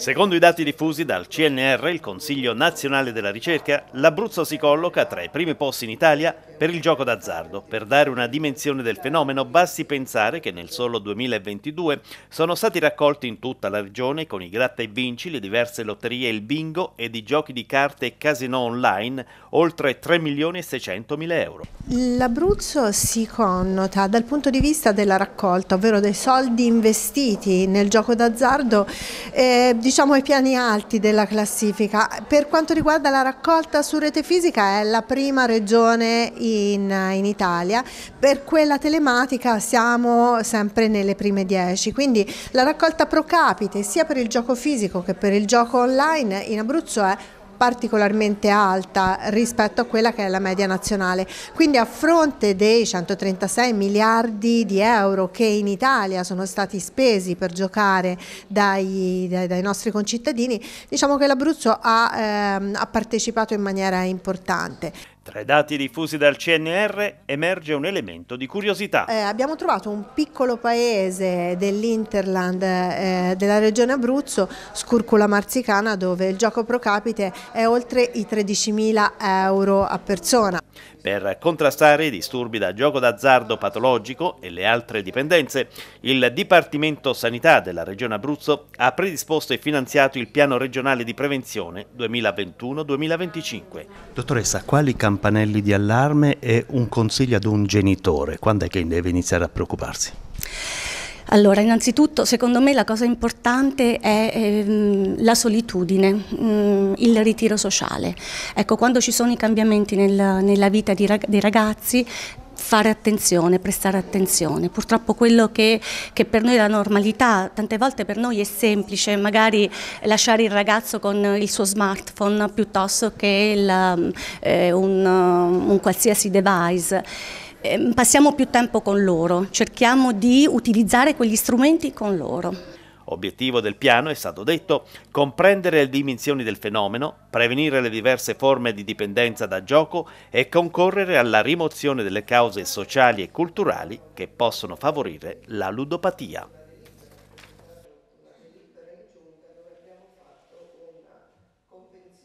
Secondo i dati diffusi dal CNR, il Consiglio nazionale della ricerca, l'Abruzzo si colloca tra i primi posti in Italia per il gioco d'azzardo. Per dare una dimensione del fenomeno basti pensare che nel solo 2022 sono stati raccolti in tutta la regione con i gratta e vinci, le diverse lotterie, il bingo ed i giochi di carte e casino online oltre 3 milioni e 600 mila euro. L'Abruzzo si connota dal punto di vista della raccolta, ovvero dei soldi investiti nel gioco d'azzardo, eh, diciamo, ai piani alti della classifica. Per quanto riguarda la raccolta su rete fisica è la prima regione in, in Italia, per quella telematica siamo sempre nelle prime 10, quindi la raccolta pro capite sia per il gioco fisico che per il gioco online in Abruzzo è particolarmente alta rispetto a quella che è la media nazionale. Quindi a fronte dei 136 miliardi di euro che in Italia sono stati spesi per giocare dai, dai, dai nostri concittadini, diciamo che l'Abruzzo ha, ehm, ha partecipato in maniera importante. Tra i dati diffusi dal CNR emerge un elemento di curiosità. Eh, abbiamo trovato un piccolo paese dell'Interland eh, della regione Abruzzo, Scurcula Marzicana, dove il gioco pro capite è oltre i 13.000 euro a persona. Per contrastare i disturbi da gioco d'azzardo patologico e le altre dipendenze, il Dipartimento Sanità della Regione Abruzzo ha predisposto e finanziato il Piano regionale di prevenzione 2021-2025. Dottoressa, quali campi campanelli di allarme e un consiglio ad un genitore? Quando è che deve iniziare a preoccuparsi? Allora, innanzitutto, secondo me la cosa importante è ehm, la solitudine, mh, mm, il ritiro sociale. Ecco, quando ci sono i cambiamenti nel, nella vita rag dei ragazzi, fare attenzione, prestare attenzione. Purtroppo quello che, che per noi è la normalità, tante volte per noi è semplice, magari lasciare il ragazzo con il suo smartphone piuttosto che il, eh, un, un qualsiasi device ehm, passiamo più tempo con loro, cerchiamo di utilizzare quegli strumenti con loro. Obiettivo del piano, è stato detto, comprendere le dimensioni del fenomeno, prevenire le diverse forme di dipendenza da gioco e concorrere alla rimozione delle cause sociali e culturali che possono favorire la ludopatia.